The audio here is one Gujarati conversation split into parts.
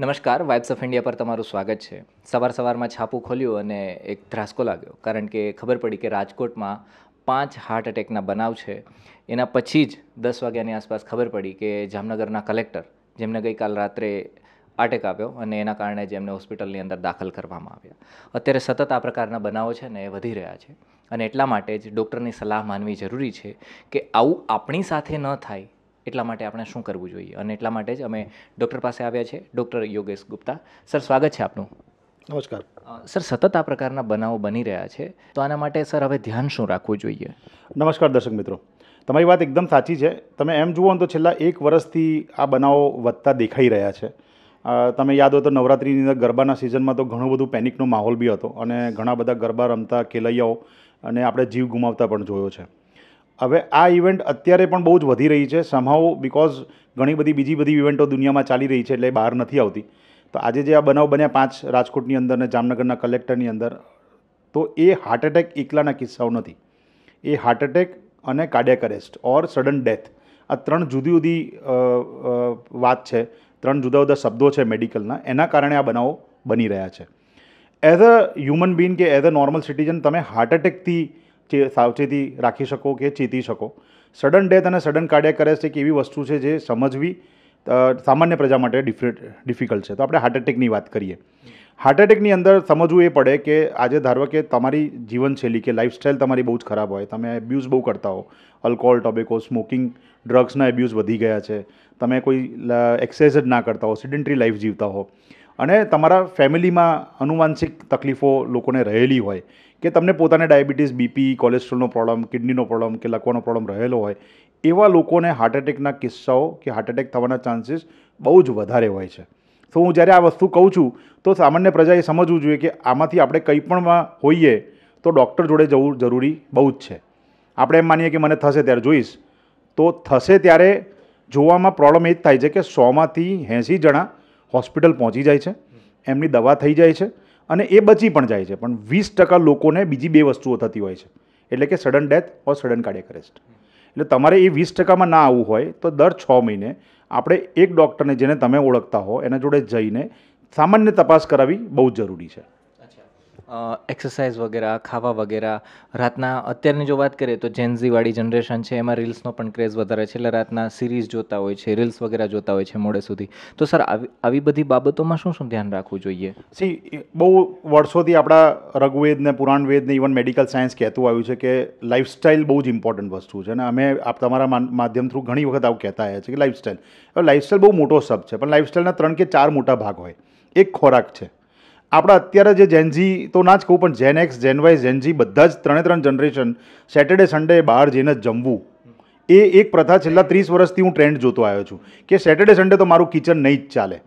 નમસ્કાર વાઇબ્સ ઓફ ઇન્ડિયા પર તમારું સ્વાગત છે સવાર સવારમાં છાપું ખોલ્યું અને એક ધ્રાસકો લાગ્યો કારણ કે ખબર પડી કે રાજકોટમાં પાંચ હાર્ટ એટેકના બનાવ છે એના પછી જ દસ વાગ્યાની આસપાસ ખબર પડી કે જામનગરના કલેક્ટર જેમને ગઈકાલ રાત્રે અટેક આવ્યો અને એના કારણે જ એમને હોસ્પિટલની અંદર દાખલ કરવામાં આવ્યા અત્યારે સતત આ પ્રકારના બનાવો છે ને એ વધી રહ્યા છે અને એટલા માટે જ ડૉક્ટરની સલાહ માનવી જરૂરી છે કે આવું આપણી સાથે ન થાય એટલા માટે આપણે શું કરવું જોઈએ અને એટલા માટે જ અમે ડૉક્ટર પાસે આવ્યા છે ડૉક્ટર યોગેશ ગુપ્તા સર સ્વાગત છે આપનું નમસ્કાર સર સતત આ પ્રકારના બનાવો બની રહ્યા છે તો આના માટે સર હવે ધ્યાન શું રાખવું જોઈએ નમસ્કાર દર્શક મિત્રો તમારી વાત એકદમ સાચી છે તમે એમ જુઓ ને તો છેલ્લા એક વર્ષથી આ બનાવો વધતા દેખાઈ રહ્યા છે તમે યાદ હોય તો નવરાત્રિની અંદર ગરબાના સિઝનમાં તો ઘણું બધું પેનિકનો માહોલ બી હતો અને ઘણા બધા ગરબા રમતા ખેલૈયાઓ અને આપણે જીવ ગુમાવતા પણ જોયો છે હવે આ ઇવેન્ટ અત્યારે પણ બહુ જ વધી રહી છે સમહાઉ બિકોઝ ઘણી બધી બીજી બધી ઇવેન્ટો દુનિયામાં ચાલી રહી છે એટલે બહાર નથી આવતી તો આજે જે આ બનાવ બન્યા પાંચ રાજકોટની અંદર ને જામનગરના કલેક્ટરની અંદર તો એ હાર્ટ એટેક એકલાના કિસ્સાઓ નથી એ હાર્ટ એટેક અને cardiac arrest or sudden death આ ત્રણ જુદી જુદી વાત છે ત્રણ જુદા જુદા શબ્દો છે મેડિકલના એના કારણે આ બનાવો બની રહ્યા છે એઝ અ હ્યુમન બીન કે એઝ અ નોર્મલ સિટીઝન તમે હાર્ટ એટેકથી સાવચેતી રાખી શકો કે ચેતી શકો સડન ડેથ અને સડન કરે છે એક એવી વસ્તુ છે જે સમજવી સામાન્ય પ્રજા માટે ડિફિકલ્ટ છે તો આપણે હાર્ટ એટેકની વાત કરીએ હાર્ટ એટેકની અંદર સમજવું એ પડે કે આજે ધારો કે તમારી જીવનશૈલી કે લાઇફસ્ટાઇલ તમારી બહુ જ ખરાબ હોય તમે એબ્યુઝ બહુ કરતા હો આલ્કોહોલ ટોબેકો સ્મોકિંગ ડ્રગ્સના એબ્યુઝ વધી ગયા છે તમે કોઈ એક્સરસાઇઝ જ ના કરતા હો સિડેન્ટરી લાઈફ જીવતા હો અને તમારા ફેમિલીમાં અનુવાંશિક તકલીફો લોકોને રહેલી હોય કે તમને પોતાને ડાયાબિટીસ બીપી કોલેસ્ટ્રોલનો પ્રોબ્લેમ કિડનીનો પ્રોબ્લેમ કે લકવાનો પ્રોબ્લેમ રહેલો હોય એવા લોકોને હાર્ટ એટેકના કિસ્સાઓ કે હાર્ટ એટેક થવાના ચાન્સીસ બહુ જ વધારે હોય છે તો હું જ્યારે આ વસ્તુ કહું છું તો સામાન્ય પ્રજાએ સમજવું જોઈએ કે આમાંથી આપણે કંઈ પણમાં હોઈએ તો ડૉક્ટર જોડે જવું જરૂરી બહુ જ છે આપણે એમ માનીએ કે મને થશે ત્યારે જોઈશ તો થશે ત્યારે જોવામાં પ્રોબ્લેમ એ જ થાય છે કે સોમાંથી એંસી જણા હોસ્પિટલ પહોંચી જાય છે એમની દવા થઈ જાય છે અને એ બચી પણ જાય છે પણ વીસ ટકા લોકોને બીજી બે વસ્તુઓ થતી હોય છે એટલે કે sudden death or sudden cardiac arrest એટલે તમારે એ વીસ ટકામાં ના આવવું હોય તો દર છ મહિને આપણે એક ડૉક્ટરને જેને તમે ઓળખતા હો એના જોડે જઈને સામાન્ય તપાસ કરાવવી બહુ જ જરૂરી છે એક્સરસાઇઝ વગેરે ખાવા વગેરે રાતના અત્યારની જો વાત કરીએ તો જેન્ઝીવાળી જનરેશન છે એમાં રીલ્સનો પણ ક્રેઝ વધારે છે એટલે રાતના સિરીઝ જોતા હોય છે રીલ્સ વગેરે જોતા હોય છે મોડે સુધી તો સર આવી આવી બધી બાબતોમાં શું શું ધ્યાન રાખવું જોઈએ સી બહુ વર્ષોથી આપણા રઘુવેદ ને પુરાણવેદ ને ઇવન મેડિકલ સાયન્સ કહેતું આવ્યું છે કે લાઇફસ્ટાઇલ બહુ જ ઇમ્પોર્ટન્ટ વસ્તુ છે અને અમે આપ તમારા માધ્યમ થ્રુ ઘણી વખત આવું કહેતા આવ્યા છે કે લાઇફસ્ટાઇલ હવે લાઇફસ્ટાઇલ બહુ મોટો શબ્દ છે પણ લાઇફસ્ટાઇલના ત્રણ કે ચાર મોટા ભાગ હોય એક ખોરાક છે આપણા અત્યારે જે જેનજી તો ના જ કહું પણ Gen X Gen Y Gen Z બધા જ ત્રણે ત્રણ જનરેશન સેટરડે સન્ડે બહાર જઈને જમવું એ એક પ્રથા છેલ્લા ત્રીસ વર્ષથી હું ટ્રેન્ડ જોતો આવ્યો છું કે સેટરડે સન્ડે તો મારું કિચન નહીં જ ચાલે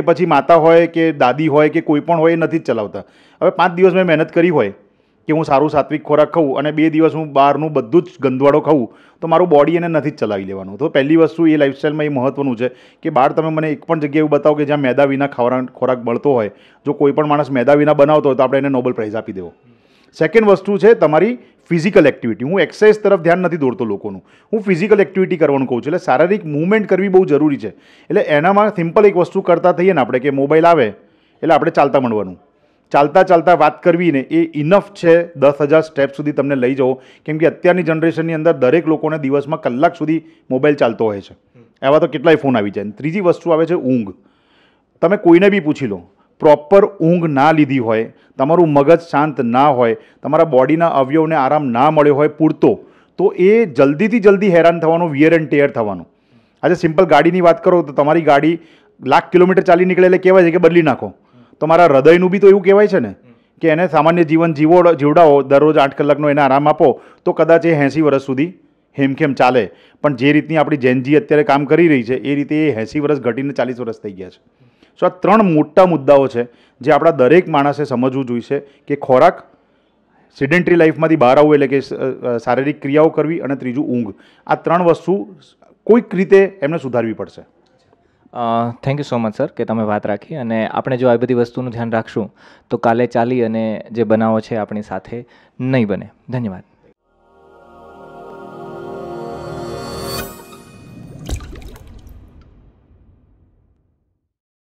એ પછી માતા હોય કે દાદી હોય કે કોઈ પણ હોય એ નથી જ ચલાવતા હવે પાંચ દિવસ મેં મહેનત કરી હોય કે હું સારું સાત્વિક ખોરાક ખાઉં અને બે દિવસ હું બહારનું બધું જ ગંદવાડો ખાઉં તો મારું બોડી એને નથી જ ચલાવી લેવાનું તો પહેલી વસ્તુ એ લાઇફસ્ટાઇલમાં એ મહત્ત્વનું છે કે બહાર તમે મને એક પણ જગ્યાએ એવું બતાવો કે જ્યાં મેદા વિના ખાવાના ખોરાક બળતો હોય જો કોઈ પણ માણસ મેદા વિના બનાવતો હોય તો આપણે એને નોબલ પ્રાઇઝ આપી દેવો સેકન્ડ વસ્તુ છે તમારી ફિઝિકલ એક્ટિવિટી હું એક્સરસાઇઝ તરફ ધ્યાન નથી દોરતો લોકોનું હું ફિઝિકલ એક્ટિવિટી કરવાનું કહું છું એટલે શારીરિક મૂવમેન્ટ કરવી બહુ જરૂરી છે એટલે એનામાં સિમ્પલ એક વસ્તુ કરતા થઈએ ને આપણે કે મોબાઈલ આવે એટલે આપણે ચાલતા મળવાનું ચાલતા ચાલતા વાત કરવીને એ ઇનફ છે દસ હજાર સ્ટેપ સુધી તમને લઈ જાઓ કેમ કે અત્યારની જનરેશનની અંદર દરેક લોકોને દિવસમાં કલાક સુધી મોબાઈલ ચાલતો હોય છે એવા તો કેટલાય ફોન આવી જાય ત્રીજી વસ્તુ આવે છે ઊંઘ તમે કોઈને બી પૂછી લો પ્રોપર ઊંઘ ના લીધી હોય તમારું મગજ શાંત ના હોય તમારા બોડીના અવયવને આરામ ના મળ્યો હોય પૂરતો તો એ જલ્દીથી જલ્દી હેરાન થવાનું વિયર એન્ડ ટેયર થવાનું આજે સિમ્પલ ગાડીની વાત કરો તો તમારી ગાડી લાખ કિલોમીટર ચાલી નીકળે એટલે કહેવાય છે કે બદલી નાખો તમારા હૃદયનું બી તો એવું કહેવાય છે ને કે એને સામાન્ય જીવન જીવો જીવડાવો દરરોજ આઠ કલાકનો એને આરામ આપો તો કદાચ એ એંસી વર્ષ સુધી હેમખેમ ચાલે પણ જે રીતની આપણી જેનજી અત્યારે કામ કરી રહી છે એ રીતે એ એંસી વર્ષ ઘટીને ચાલીસ વર્ષ થઈ ગયા છે સો આ ત્રણ મોટા મુદ્દાઓ છે જે આપણા દરેક માણસે સમજવું જોઈશે કે ખોરાક સિડેન્ટરી લાઈફમાંથી બહાર આવવું એટલે કે શારીરિક ક્રિયાઓ કરવી અને ત્રીજું ઊંઘ આ ત્રણ વસ્તુ કોઈક રીતે એમને સુધારવી પડશે thank you so much sir કે તમે વાત રાખી અને આપણે જો આ બધી વસ્તુનું ધ્યાન રાખશું તો કાલે ચાલી અને જે બનાવો છે આપણી સાથે નહીં બને ધન્યવાદ